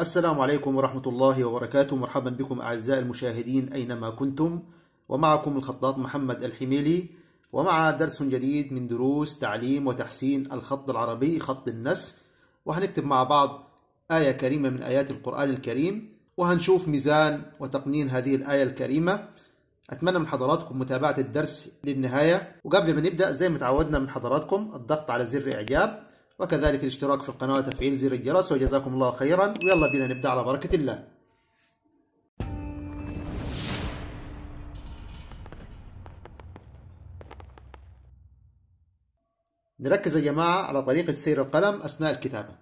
السلام عليكم ورحمة الله وبركاته مرحبا بكم أعزائي المشاهدين أينما كنتم ومعكم الخطاط محمد الحميلي ومع درس جديد من دروس تعليم وتحسين الخط العربي خط النسخ وهنكتب مع بعض آية كريمة من آيات القرآن الكريم وهنشوف ميزان وتقنين هذه الآية الكريمة أتمنى من حضراتكم متابعة الدرس للنهاية وقبل ما نبدأ زي ما تعودنا من حضراتكم الضغط على زر إعجاب وكذلك الاشتراك في القناة وتفعيل زر الجرس وجزاكم الله خيرا ويلا بنا نبدأ على بركة الله نركز يا جماعة على طريقة سير القلم أثناء الكتابة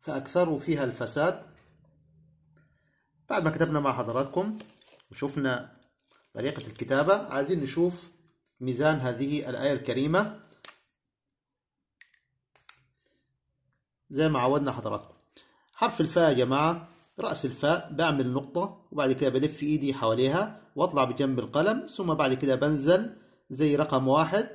فأكثروا فيها الفساد بعد ما كتبنا مع حضراتكم وشفنا طريقة الكتابة عايزين نشوف ميزان هذه الآية الكريمة زي ما عودنا حضراتكم حرف الفاء يا جماعة رأس الفاء بعمل نقطة وبعد كده بلف إيدي حواليها وأطلع بجنب القلم ثم بعد كده بنزل زي رقم واحد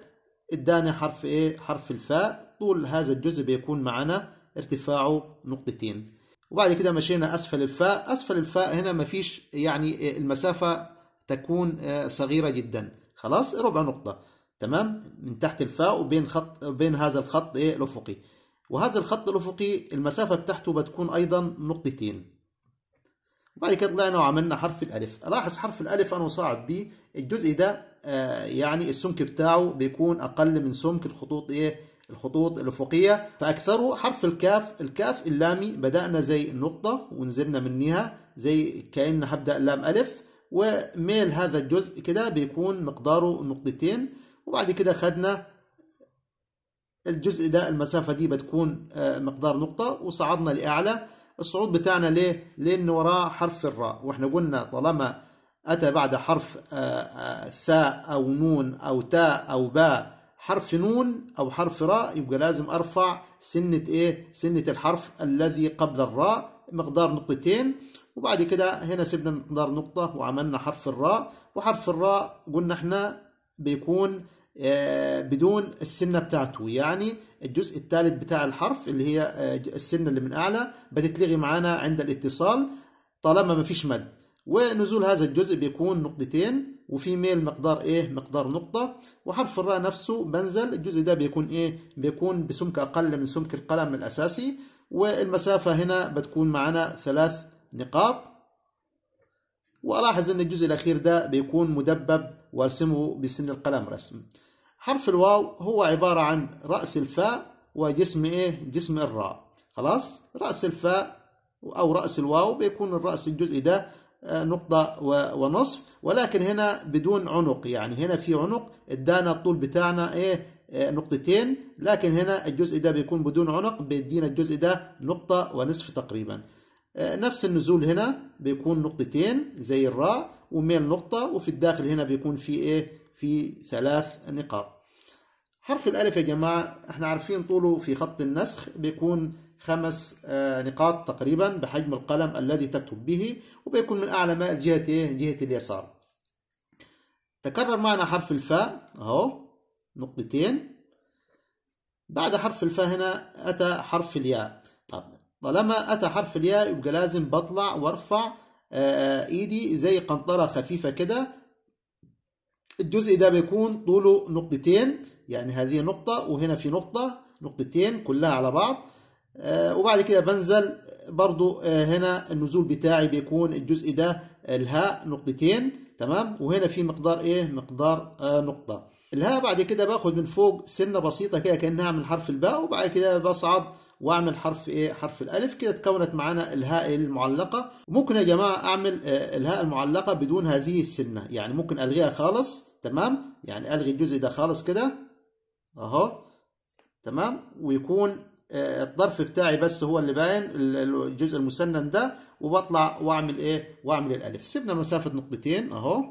اداني حرف إيه حرف الفاء طول هذا الجزء بيكون معنا ارتفاعه نقطتين وبعد كده مشينا أسفل الفاء أسفل الفاء هنا مفيش يعني المسافة تكون صغيرة جدا خلاص ربع نقطة تمام من تحت الفاء وبين خط بين هذا الخط ايه الأفقي وهذا الخط الأفقي المسافة بتاعته بتكون أيضا نقطتين بعد كده طلعنا وعملنا حرف الألف لاحظ حرف الألف أنا وصاعد بيه الجزء ده آه، يعني السمك بتاعه بيكون أقل من سمك الخطوط ايه الخطوط الأفقية فأكثره حرف الكاف الكاف اللامي بدأنا زي النقطة ونزلنا منها زي كأن هبدأ لام ألف وميل هذا الجزء كده بيكون مقداره نقطتين وبعد كده خدنا الجزء ده المسافة دي بتكون آه، مقدار نقطة وصعدنا لأعلى الصعود بتاعنا ليه؟ لأن وراه حرف الراء واحنا قلنا طالما أتى بعد حرف آه، آه، ثاء أو نون أو تاء أو باء حرف نون أو حرف راء يبقى لازم أرفع سنة إيه؟ سنة الحرف الذي قبل الراء مقدار نقطتين وبعد كده هنا سيبنا مقدار نقطة وعملنا حرف الراء وحرف الراء قلنا احنا بيكون آه، بدون السنة بتاعته يعني الجزء الثالث بتاع الحرف اللي هي آه، السنة اللي من أعلى بتتلغي معانا عند الاتصال طالما ما فيش مد ونزول هذا الجزء بيكون نقطتين وفي ميل مقدار ايه مقدار نقطة وحرف الراء نفسه بنزل الجزء ده بيكون ايه بيكون بسمك اقل من سمك القلم الاساسي والمسافة هنا بتكون معنا ثلاث نقاط وألاحظ أن الجزء الأخير ده بيكون مدبب وأرسمه بسن القلم رسم حرف الواو هو عبارة عن رأس الفاء وجسم إيه؟ جسم الراء خلاص؟ رأس الفاء أو رأس الواو بيكون الرأس الجزء ده آه، نقطة ونصف ولكن هنا بدون عنق يعني هنا في عنق ادانا الطول بتاعنا ايه آه، نقطتين لكن هنا الجزء ده بيكون بدون عنق بيدينا الجزء ده نقطة ونصف تقريبا آه، نفس النزول هنا بيكون نقطتين زي الراء وميل نقطة وفي الداخل هنا بيكون في ايه في ثلاث نقاط حرف الألف يا جماعة احنا عارفين طوله في خط النسخ بيكون خمس آه، نقاط تقريبا بحجم القلم الذي تكتب به وبيكون من أعلى ما جهة إيه؟ جهة اليسار تكرر معنا حرف الفاء أهو نقطتين بعد حرف الفاء هنا أتى حرف الياء طب طالما أتى حرف الياء يبقى لازم بطلع وارفع آه، آه، إيدي زي قنطرة خفيفة كده الجزء ده بيكون طوله نقطتين يعني هذه نقطة وهنا في نقطة نقطتين كلها على بعض آه، وبعد كده بنزل برضو آه، هنا النزول بتاعي بيكون الجزء ده الهاء نقطتين تمام وهنا في مقدار ايه مقدار آه، نقطة الهاء بعد كده باخد من فوق سنة بسيطة كده كأنها من حرف الباء وبعد كده بصعد واعمل حرف ايه حرف الالف كده تكونت معانا الهاء المعلقه ممكن يا جماعه اعمل الهاء المعلقه بدون هذه السنه يعني ممكن الغيها خالص تمام يعني الغي الجزء ده خالص كده اهو تمام ويكون آه، الظرف بتاعي بس هو اللي باين الجزء المسنن ده وبطلع واعمل ايه واعمل الالف سيبنا مسافه نقطتين اهو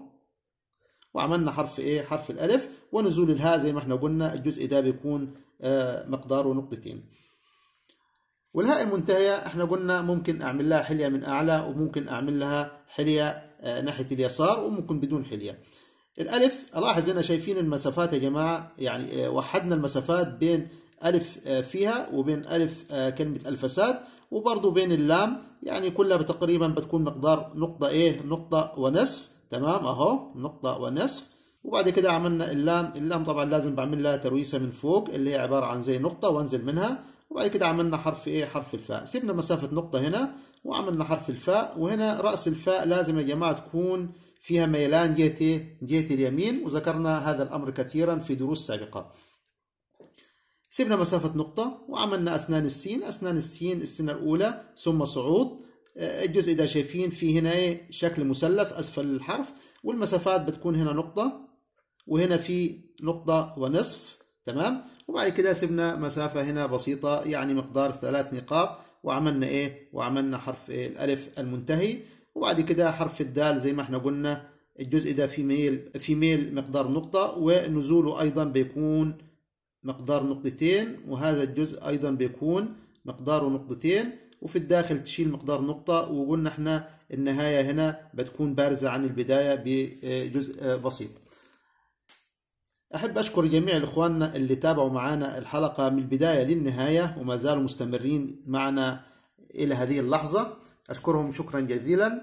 وعملنا حرف ايه حرف الالف ونزول الهاء زي ما احنا قلنا الجزء ده بيكون آه، مقداره نقطتين والهاء المنتهيه احنا قلنا ممكن اعمل لها حليه من اعلى وممكن اعمل لها حليه آه، ناحيه اليسار وممكن بدون حليه الألف ألاحظ هنا شايفين المسافات يا جماعة يعني آه، وحدنا المسافات بين ألف آه، فيها وبين ألف آه، كلمة الفساد وبرضه بين اللام يعني كلها تقريبا بتكون مقدار نقطة إيه نقطة ونصف تمام أهو نقطة ونصف وبعد كده عملنا اللام اللام طبعا لازم بعمل لها ترويسة من فوق اللي هي عبارة عن زي نقطة وانزل منها وبعد كده عملنا حرف ايه حرف الفاء سيبنا مسافة نقطة هنا وعملنا حرف الفاء وهنا رأس الفاء لازم يا جماعة تكون فيها ميلان جهتي جهتي اليمين وذكرنا هذا الأمر كثيرا في دروس سابقة سيبنا مسافة نقطة وعملنا أسنان السين أسنان السين السنة الأولى ثم صعود الجزء إذا شايفين فيه هنا ايه شكل مثلث أسفل الحرف والمسافات بتكون هنا نقطة وهنا في نقطة ونصف تمام وبعد كده سيبنا مسافة هنا بسيطة يعني مقدار ثلاث نقاط وعملنا ايه وعملنا حرف إيه الألف المنتهي وبعد كده حرف الدال زي ما احنا قلنا الجزء ده في ميل في ميل مقدار نقطة ونزوله أيضا بيكون مقدار نقطتين وهذا الجزء أيضا بيكون مقداره نقطتين وفي الداخل تشيل مقدار نقطة وقلنا احنا النهاية هنا بتكون بارزة عن البداية بجزء بسيط أحب أشكر جميع الإخواننا اللي تابعوا معنا الحلقة من البداية للنهاية وما زالوا مستمرين معنا إلى هذه اللحظة أشكرهم شكرا جزيلا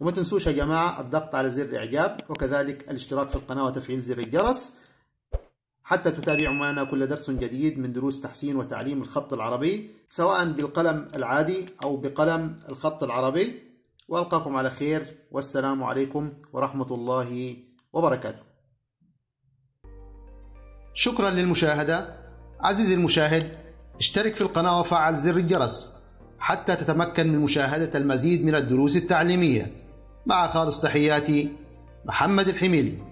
وما تنسوش يا جماعة الضغط على زر إعجاب وكذلك الاشتراك في القناة وتفعيل زر الجرس حتى تتابعوا معنا كل درس جديد من دروس تحسين وتعليم الخط العربي سواء بالقلم العادي أو بقلم الخط العربي وألقاكم على خير والسلام عليكم ورحمة الله وبركاته شكرا للمشاهدة عزيزي المشاهد اشترك في القناة وفعل زر الجرس حتى تتمكن من مشاهدة المزيد من الدروس التعليمية مع خالص تحياتي محمد الحميلي